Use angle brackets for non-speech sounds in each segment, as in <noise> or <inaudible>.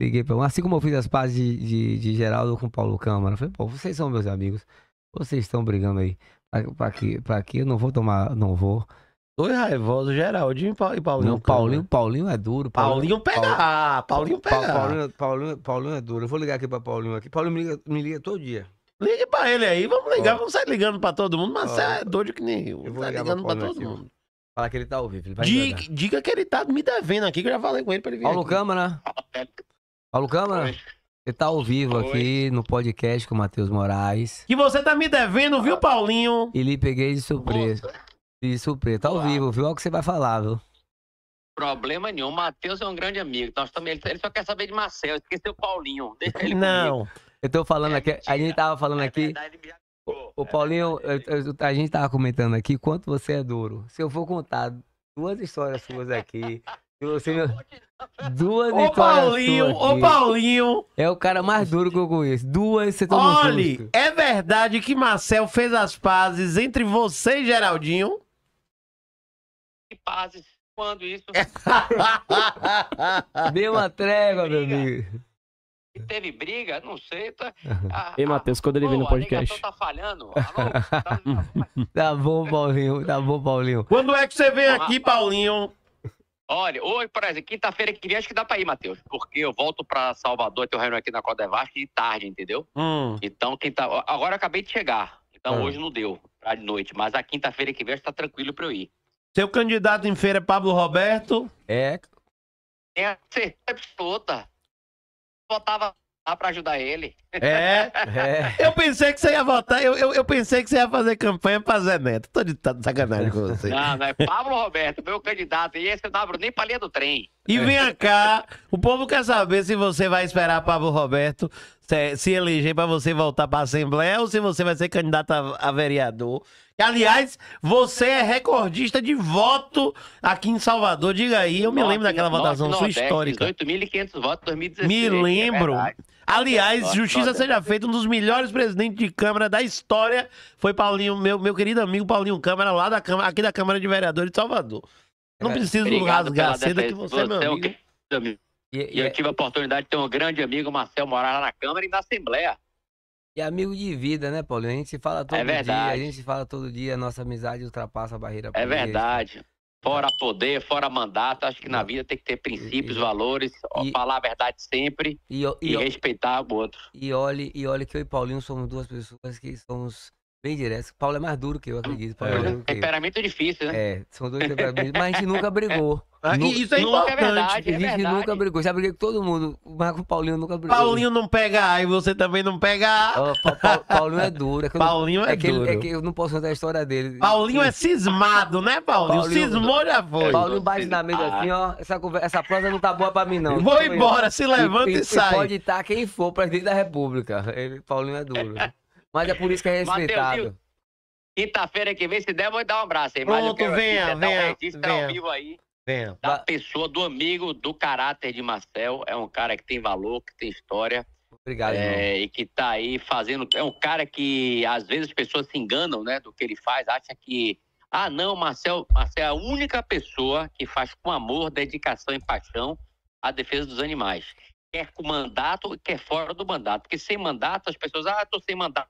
Liguei pra um. Assim como eu fiz as pazes de, de, de Geraldo com Paulo Câmara. Falei, pô, vocês são meus amigos. Vocês estão brigando aí. Pra, que, pra que eu não vou tomar, não vou. Dois raivosos, Geraldinho e Paulinho. Não, Paulinho, Paulinho é duro. Paulinho, Paulinho pega! Paulinho, Paulinho Paulinho, Paulinho, Paulinho é duro. Eu vou ligar aqui pra Paulinho aqui. Paulinho me liga, me liga todo dia. Ligue pra ele aí, vamos ligar. Ó. Vamos sair ligando pra todo mundo, mas ó, você é doido que nem eu. eu vou tá ligar ligando pra, pra todo aqui, mundo. fala que ele tá ao vivo. diga, diga que ele tá me devendo aqui, que eu já falei com ele pra ele vir. Paulo aqui. Câmara. Paulo Câmara, Oi. você tá ao vivo Oi. aqui no podcast com o Matheus Moraes. Que você tá me devendo, viu, ah. Paulinho? E lhe peguei de surpresa. Nossa. De surpresa. Tá ao Uau. vivo, viu? Olha é o que você vai falar, viu? Problema nenhum. O Matheus é um grande amigo. Nós também, ele só quer saber de Marcel. Esqueceu o Paulinho. Deixa ele Não. Comigo. Eu tô falando é aqui. Mentira. A gente tava falando é aqui. Verdade, o é Paulinho, a gente tava comentando aqui quanto você é duro. Se eu for contar duas histórias suas aqui, <laughs> E você <laughs> Duas Ô Paulinho, ô Paulinho. É o cara mais duro que eu conheço. Duas você tomou Olhe, é verdade que Marcel fez as pazes entre você e Geraldinho? Que pazes? Quando isso? <laughs> Deu uma trégua, meu amigo. E teve briga? Não sei. Tá... Ah, Ei, ah, Matheus, quando ele vem no podcast. tá falhando. Alô, tá, tá bom, Paulinho. Tá bom, Paulinho. Quando é que você vem aqui, Paulinho? Olha, hoje, por exemplo, quinta-feira que vem acho que dá pra ir, Matheus. Porque eu volto pra Salvador, tenho reunião aqui na Costa Vasco de tarde, entendeu? Hum. Então, quinta... agora eu acabei de chegar. Então hum. hoje não deu, pra de noite. Mas a quinta-feira que vem acho que tá tranquilo pra eu ir. Seu candidato em feira é Pablo Roberto? É. É certeza absoluta. Votava lá pra ajudar ele. É, é, Eu pensei que você ia votar, eu, eu, eu, pensei que você ia fazer campanha pra Zé Neto. Tô tá de, sacanagem com você. Não, não, é Pablo Roberto, meu candidato, e esse eu não abro nem pra linha do trem. E vem cá, o povo quer saber se você vai esperar Pablo Roberto se, se eleger pra você voltar pra Assembleia ou se você vai ser candidato a, a vereador. Aliás, você é recordista de voto aqui em Salvador. Diga aí, eu me lembro daquela votação sua histórica. 18.500 votos em 2016. Me é lembro. É Aliás, justiça seja feita, um dos melhores presidentes de Câmara da história foi Paulinho, meu, meu querido amigo Paulinho Câmara, lá da Câmara, aqui da Câmara de Vereadores de Salvador. Não é, preciso rasgar a seda que você, é você é meu amigo. É um amigo. E, é, e, eu é- tive a oportunidade de ter um grande amigo, Marcel, morar lá na Câmara e na Assembleia. E amigo de vida, né, Paulinho? A gente se fala todo é dia, a gente se fala todo dia, a nossa amizade ultrapassa a barreira. É verdade. Fora poder, fora mandato, acho que na vida tem que ter princípios, e, valores, e, falar a verdade sempre e, e, respeitar o outro. E olhe, e olhe que eu e Paulinho somos duas pessoas que somos Bem direto. O Paulo é mais duro que eu, acredito. Paulo é. É temperamento difícil, né? É, são dois temperamentos. Mas a gente nunca brigou. Ah, isso é, é importante. É verdade, a gente nunca brigou. Já briguei com todo mundo. O Marco Paulinho nunca brigou. Paulinho não pega A e você também não pega A. Oh, pa pa Paulinho é duro. É Paulinho não, é, é duro. Ele, é que eu não posso contar a história dele. Paulinho é cismado, né, Paulinho? Paulinho Cismou já foi. Paulinho bate na mesa ah. assim, ó. Essa, conversa, essa prosa não tá boa pra mim, não. Vou embora, se levanta e, e, e sai. pode estar tá quem for, presidente da república. Ele, Paulinho é duro. Mas é por isso que é respeitado. Quinta-feira que vem, se der, vou dar um abraço aí. Pronto, venha, venha. um registro tá ao vivo aí. Venha. Da pessoa, do amigo, do caráter de Marcel. É um cara que tem valor, que tem história. Obrigado, é, E que tá aí fazendo... É um cara que, às vezes, as pessoas se enganam, né? Do que ele faz, acha que... Ah, não, Marcel, Marcel é a única pessoa que faz com amor, dedicação e paixão a defesa dos animais quer com mandato e quer fora do mandato. Porque sem mandato, as pessoas, ah, estou sem mandato,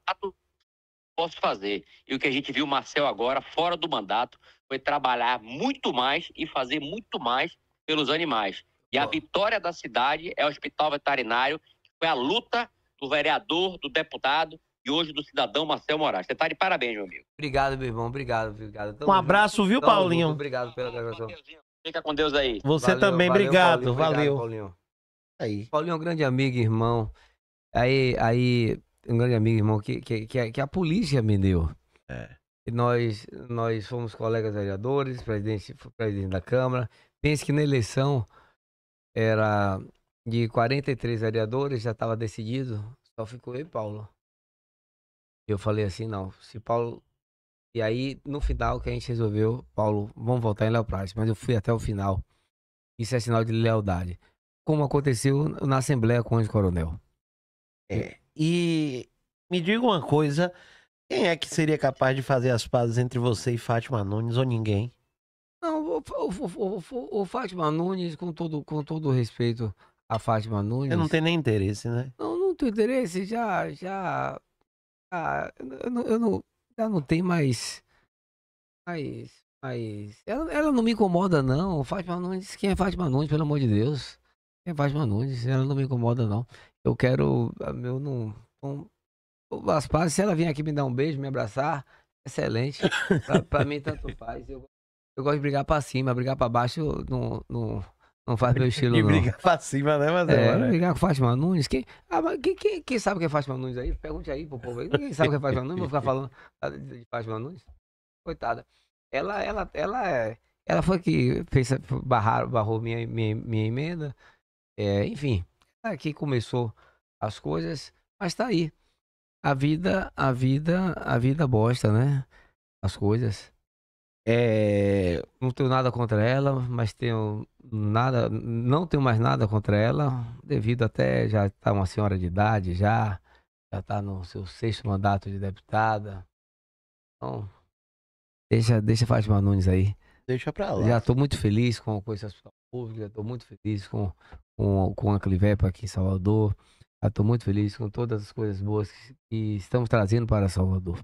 posso fazer. E o que a gente viu, Marcel, agora, fora do mandato, foi trabalhar muito mais e fazer muito mais pelos animais. E a vitória da cidade é o hospital veterinário, que foi a luta do vereador, do deputado e hoje do cidadão Marcel Moraes. Você está de parabéns, meu amigo. Obrigado, meu irmão. Obrigado, obrigado. Tamo um abraço, junto. viu, Paulinho? Muito obrigado pela gravação. Fica com Deus aí. Você valeu, também, valeu, obrigado. Paulinho, obrigado, valeu. Paulinho. Aí. Paulinho é um grande amigo, irmão. Aí, aí um grande amigo, irmão, que, que, que, a, que a polícia me deu. É. E nós, nós fomos colegas vereadores, presidente, presidente da Câmara. Pense que na eleição era de 43 vereadores, já estava decidido, só ficou eu e Paulo. Eu falei assim, não, se Paulo. E aí, no final, que a gente resolveu, Paulo, vamos voltar em Léo Mas eu fui até o final. Isso é sinal de lealdade como aconteceu na Assembleia com o Coronel. É, e me diga uma coisa, quem é que seria capaz de fazer as pazes entre você e Fátima Nunes ou ninguém? Não, o, o, o, o Fátima Nunes, com todo, com todo respeito a Fátima Nunes... Eu não tenho nem interesse, né? Não, não tenho interesse, já... já eu, não, eu não, já não tem mais... mais mas ela, ela, não me incomoda, não. Fátima Nunes, quem é Fátima Nunes, pelo amor de Deus? é Batman Nunes, ela não me incomoda não. Eu quero, ah, meu não, não as pazes, se ela vir aqui me dar um beijo, me abraçar, excelente. pra, pra mim tanto faz. Eu, eu gosto de brigar pra cima, brigar pra baixo não, não, não faz meu <laughs> estilo e não. brigar pra cima, né, mas é, é né? brigar com Fátima Nunes, quem, ah, quem, quem, quem sabe quem é Fátima Nunes aí? Pergunte aí pro povo aí, quem sabe que é Fátima Nunes? Vou ficar falando ah, de Fátima Nunes? Coitada. Ela, ela, ela, ela, é, ela foi que fez, barrar, barrou minha, minha, minha emenda, é, enfim, tá aqui começou as coisas, mas tá aí. A vida, a vida, a vida bosta, né? As coisas. É, não tenho nada contra ela, mas tenho nada, não tenho mais nada contra ela, devido até já tá uma senhora de idade já, já tá no seu sexto mandato de deputada. Então, deixa, deixa Fátima Nunes aí. Deixa pra lá. Já tô muito feliz com, com esse hospital público, já tô muito feliz com, com, com a Clivepa aqui em Salvador. Estou ah, muito feliz com todas as coisas boas que estamos trazendo para Salvador.